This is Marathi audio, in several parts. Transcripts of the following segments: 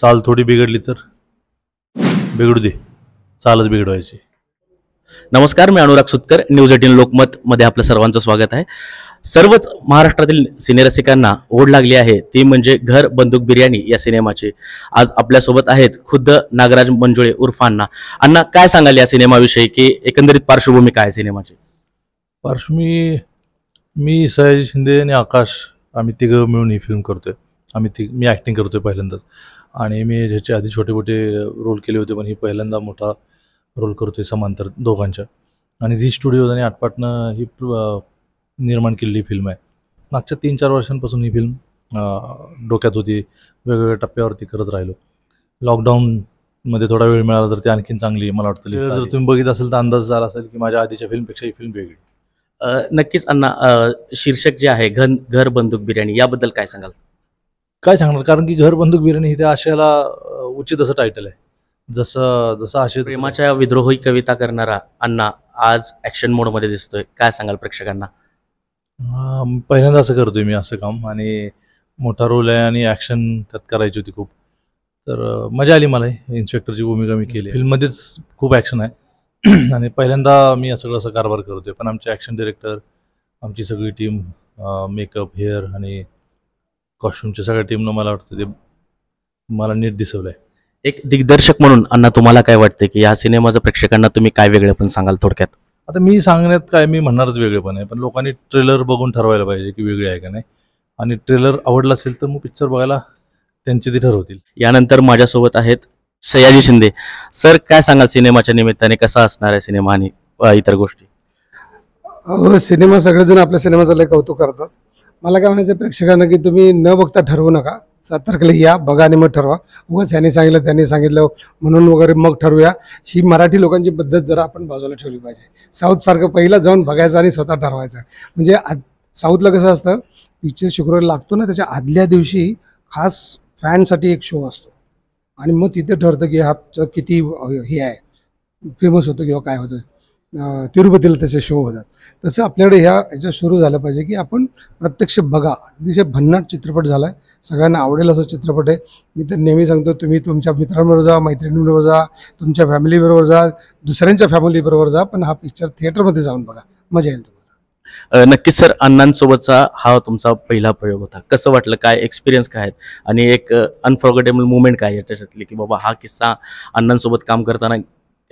चाल थोडी बिघडली तर बिघडू दे चालच बिघडवायची नमस्कार मी अनुराग सुतकर न्यूज एटीन लोकमत मध्ये आपलं सर्वांचं स्वागत आहे सर्वच महाराष्ट्रातील सिनेरसिकांना ओढ लागली आहे ती म्हणजे घर बंदूक बिर्याणी या सिनेमाची आज आपल्यासोबत आहेत खुद्द नागराज मंजुळे उर्फांना अण्णा अण्णा काय सांगाल या सिनेमाविषयी की एकंदरीत पार्श्वभूमी काय सिनेमाची पार्श्वभूमी मी सयाजी शिंदे आणि आकाश आम्ही तिघं मिळून ही फिल्म करतोय आम्ही ती मी ॲक्टिंग करतो आहे पहिल्यांदाच आणि मी ज्याच्या आधी छोटे मोठे रोल केले होते पण ही पहिल्यांदा मोठा रोल करतो आहे समांतर दोघांच्या आणि झी स्टुडिओज आणि आटपाटनं ही निर्माण केलेली फिल्म आहे मागच्या तीन चार वर्षांपासून ही फिल्म डोक्यात होती वेगवेगळ्या टप्प्यावरती करत राहिलो लॉकडाऊनमध्ये थोडा वेळ मिळाला तर ते आणखीन चांगली मला वाटतं जर तुम्ही बघित असेल तर अंदाज झाला असेल की माझ्या आधीच्या फिल्मपेक्षा ही फिल्म वेगळी नक्कीच अण्णा शीर्षक जे आहे घन घर बंदूक बिर्याणी याबद्दल काय सांगाल काय सांगणार कारण की घर बंदूक बिर्याणी ही त्या आशयाला उचित असं टायटल आहे जसं जसं आशय प्रेमाच्या विद्रोही कविता करणारा अण्णा आज ऍक्शन मोडमध्ये दिसतोय काय सांगाल प्रेक्षकांना पहिल्यांदा असं करतोय मी असं काम आणि मोठा रोल आहे आणि ॲक्शन त्यात करायची होती खूप तर मजा आली मला इन्स्पेक्टरची भूमिका मी केली फिल्ममध्येच खूप ॲक्शन आहे आणि पहिल्यांदा मी सगळं असं कारभार करतोय पण आमचे ॲक्शन डिरेक्टर आमची सगळी टीम मेकअप हेअर आणि कॉस्ट्युमच्या सगळ्या टीमनं मला वाटतं ते मला नीट दिसवलं आहे एक दिग्दर्शक म्हणून अण्णा तुम्हाला काय वाटते की या सिनेमाचं प्रेक्षकांना तुम्ही काय वेगळे पण सांगाल थोडक्यात आता मी सांगण्यात काय मी म्हणणारच वेगळे पण आहे पण लोकांनी ट्रेलर बघून ठरवायला पाहिजे की वेगळे आहे का नाही आणि ट्रेलर आवडला असेल तर मग पिक्चर बघायला त्यांचे ते ठरवतील यानंतर माझ्यासोबत आहेत सयाजी शिंदे सर काय सांगाल सिनेमाच्या निमित्ताने कसा असणार आहे सिनेमा आणि इतर गोष्टी सिनेमा सिनेमा सगळेजण आपल्या सिनेमाचं लय कौतुक करतात मला काय म्हणायचं प्रेक्षकांना की तुम्ही न बघता ठरवू नका सात तारखेला या बघा आणि मग ठरवा उगाच यांनी सांगितलं त्यांनी सांगितलं म्हणून वगैरे मग ठरवूया ही मराठी लोकांची पद्धत जरा आपण बाजूला ठेवली पाहिजे साऊथसारखं पहिला जाऊन बघायचं आणि स्वतः ठरवायचं म्हणजे आ साऊथला कसं असतं पिक्चर शुक्रवारी लागतो ना त्याच्या आदल्या दिवशी खास फॅनसाठी एक शो असतो आणि मग तिथे ठरतं की हा किती हे आहे फेमस होतं किंवा काय होतं तिरुपतीला त्याचे शो होतात तसं आपल्याकडे ह्या ह्याच्या सुरू झालं पाहिजे की आपण प्रत्यक्ष बघा अतिशय भन्नाट चित्रपट झाला आहे सगळ्यांना आवडेल असा चित्रपट आहे मी तर नेहमी सांगतो तुम्ही तुमच्या मित्रांबरोबर जा मैत्रिणींबरोबर जा तुमच्या फॅमिलीबरोबर जा दुसऱ्यांच्या फॅमिलीबरोबर जा पण हा पिक्चर थिएटरमध्ये जाऊन बघा मजा येईल तुम्हाला नक्कीच सर अण्णांसोबतचा हा तुमचा पहिला प्रयोग होता कसं वाटलं काय एक्सपिरियन्स काय आहेत आणि एक अनफॉर्गेटेबल मुवमेंट काय याच्यातली की बाबा हा किस्सा अण्णांसोबत काम करताना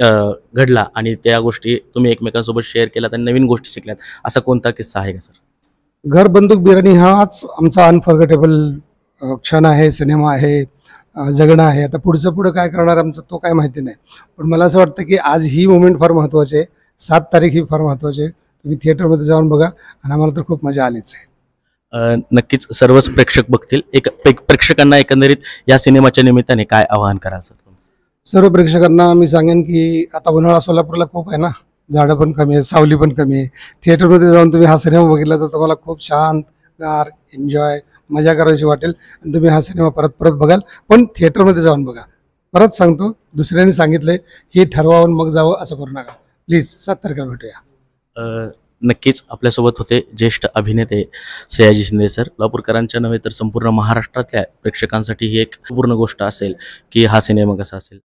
घडला आणि त्या गोष्टी तुम्ही एकमेकांसोबत शेअर केल्या आणि नवीन गोष्टी शिकल्यात असा कोणता किस्सा आहे का सर घर बंदूक बिर्याणी हाच आमचा अनफॉर्गेटेबल क्षण आहे सिनेमा आहे जगणं आहे आता पुढचं पुढं काय करणार आमचं तो काय माहिती नाही पण मला असं वाटतं की आज ही मुवमेंट फार महत्त्वाची आहे सात तारीख ही फार महत्त्वाची आहे तुम्ही थिएटरमध्ये जाऊन बघा आणि आम्हाला तर खूप मजा आलीच आहे नक्कीच सर्वच प्रेक्षक बघतील एक प्रेक्षकांना एकंदरीत या सिनेमाच्या निमित्ताने काय आवाहन कराल सर सर्व प्रेक्षकांना मी सांगेन की आता उन्हाळा सोलापूरला खूप आहे ना झाडं पण कमी आहेत सावली पण कमी आहे थिएटरमध्ये जाऊन तुम्ही हा सिनेमा बघितला तर तुम्हाला खूप शांत गार एन्जॉय मजा करायची वाटेल आणि तुम्ही हा सिनेमा परत परत बघाल पण थिएटरमध्ये जाऊन बघा परत सांगतो दुसऱ्याने सांगितलंय हे ठरवावून मग जावं असं करू नका प्लीज सात तारखेला भेटूया नक्कीच आपल्यासोबत होते ज्येष्ठ अभिनेते सयाजी शिंदे सर लापूरकरांच्या नव्हे तर संपूर्ण महाराष्ट्रातल्या प्रेक्षकांसाठी ही एक पूर्ण गोष्ट असेल की हा सिनेमा कसा असेल